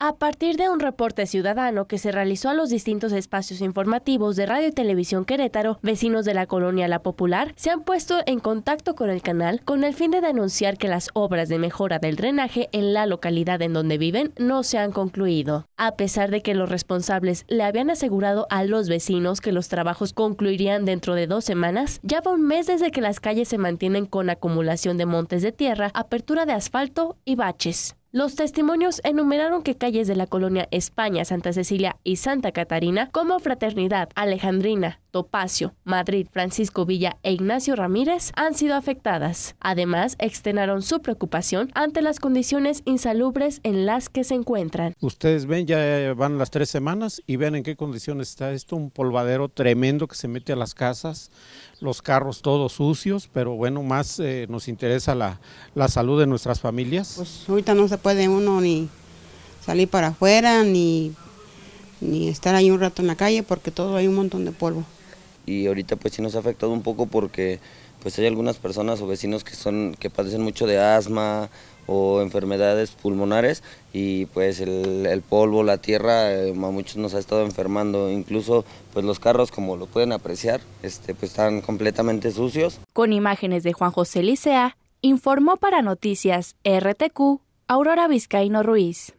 A partir de un reporte ciudadano que se realizó a los distintos espacios informativos de Radio y Televisión Querétaro, vecinos de la colonia La Popular se han puesto en contacto con el canal con el fin de denunciar que las obras de mejora del drenaje en la localidad en donde viven no se han concluido. A pesar de que los responsables le habían asegurado a los vecinos que los trabajos concluirían dentro de dos semanas, ya va un mes desde que las calles se mantienen con acumulación de montes de tierra, apertura de asfalto y baches. Los testimonios enumeraron que calles de la colonia España, Santa Cecilia y Santa Catarina como Fraternidad, Alejandrina, Topacio, Madrid, Francisco Villa e Ignacio Ramírez han sido afectadas. Además, extenaron su preocupación ante las condiciones insalubres en las que se encuentran. Ustedes ven, ya van las tres semanas y ven en qué condiciones está esto, un polvadero tremendo que se mete a las casas, los carros todos sucios, pero bueno, más eh, nos interesa la, la salud de nuestras familias. Pues ahorita no se puede uno ni salir para afuera, ni ni estar ahí un rato en la calle porque todo hay un montón de polvo. Y ahorita pues sí nos ha afectado un poco porque pues hay algunas personas o vecinos que son que padecen mucho de asma o enfermedades pulmonares y pues el, polvo, la tierra, eh, a muchos nos ha estado enfermando, incluso pues los carros como lo pueden apreciar, este, pues están completamente sucios. Con imágenes de Juan José Licea, informó para Noticias RTQ Aurora Vizcaíno Ruiz.